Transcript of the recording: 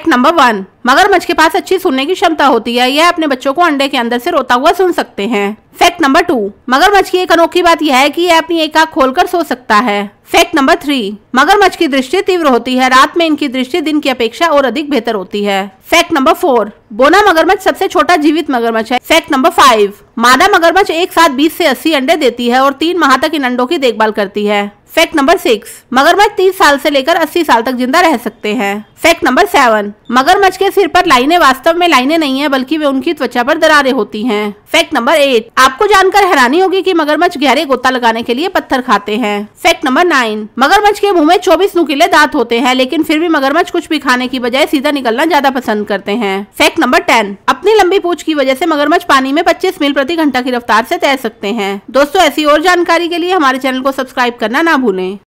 fact number one मगरमच्छ के पास अच्छी सुनने की क्षमता होती है यह अपने बच्चों को अंडे के अंदर से रोता हुआ सुन सकते हैं फैक्ट नंबर टू मगरमच्छ की एक अनोखी बात यह है कि यह अपनी एक आंख खोलकर सो सकता है फैक्ट नंबर थ्री मगरमच्छ की दृष्टि तीव्र होती है रात में इनकी दृष्टि दिन की अपेक्षा और अधिक बेहतर होती है फैक्ट नंबर फोर बोना मगरमच्छ सबसे छोटा जीवित मगरमच्छ है फैक्ट नंबर फाइव मादा मगरमच्छ एक साथ बीस से अस्सी अंडे देती है और तीन माह तक इन अंडों की देखभाल करती है फैक्ट नंबर सिक्स मगरमच्छ तीस साल से लेकर अस्सी साल तक जिंदा रह सकते हैं फैक्ट नंबर सेवन मगरमच्छ के सिर पर लाइनें वास्तव में लाइनें नहीं है बल्कि वे उनकी त्वचा पर दरारें होती हैं फैक्ट नंबर एट आपको जानकर हैरानी होगी कि मगरमच्छ गहरे गोता लगाने के लिए पत्थर खाते हैं फैक्ट नंबर नाइन मगरमच्छ के मुंह में चौबीस नुकीले दांत होते हैं लेकिन फिर भी मगरमच्छ कुछ भी खाने की बजाय सीधा निकलना ज्यादा पसंद करते हैं फैक्ट नंबर टेन अपनी लंबी पूछ की वजह से मगरमच्छ पानी में 25 मील प्रति घंटा की रफ्तार से तैर सकते हैं दोस्तों ऐसी और जानकारी के लिए हमारे चैनल को सब्सक्राइब करना ना भूलें